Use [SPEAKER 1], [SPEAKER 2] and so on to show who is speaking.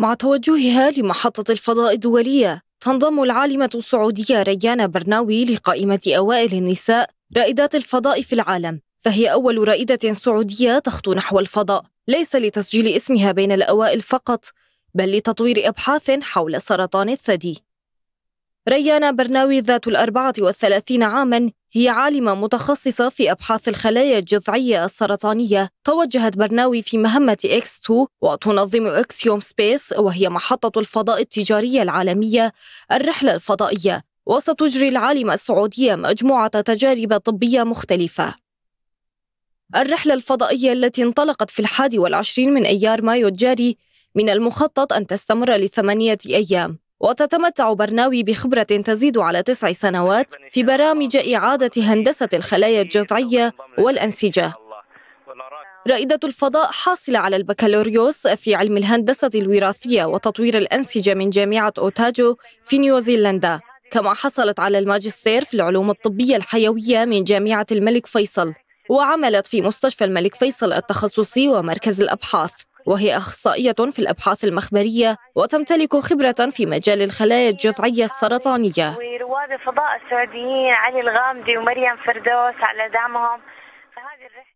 [SPEAKER 1] مع توجهها لمحطة الفضاء الدولية تنضم العالمة السعودية ريانة برناوي لقائمة أوائل النساء رائدات الفضاء في العالم فهي أول رائدة سعودية تخطو نحو الفضاء ليس لتسجيل اسمها بين الأوائل فقط بل لتطوير أبحاث حول سرطان الثدي ريانا برناوي ذات الأربعة والثلاثين عاماً هي عالمة متخصصة في أبحاث الخلايا الجذعية السرطانية توجهت برناوي في مهمة X2 وتنظم إكسيوم سبيس وهي محطة الفضاء التجارية العالمية الرحلة الفضائية وستجري العالمة السعودية مجموعة تجارب طبية مختلفة الرحلة الفضائية التي انطلقت في الحادي والعشرين من أيار مايو الجاري من المخطط أن تستمر لثمانية أيام وتتمتع برناوي بخبرة تزيد على تسع سنوات في برامج إعادة هندسة الخلايا الجذعية والأنسجة رائدة الفضاء حاصلة على البكالوريوس في علم الهندسة الوراثية وتطوير الأنسجة من جامعة أوتاجو في نيوزيلندا كما حصلت على الماجستير في العلوم الطبية الحيوية من جامعة الملك فيصل وعملت في مستشفى الملك فيصل التخصصي ومركز الأبحاث وهي أخصائية في الأبحاث المخبرية وتمتلك خبرة في مجال الخلايا الجذعية السرطانية ورواد الفضاء السعوديين علي الغامدي ومريم فردوس على دعمهم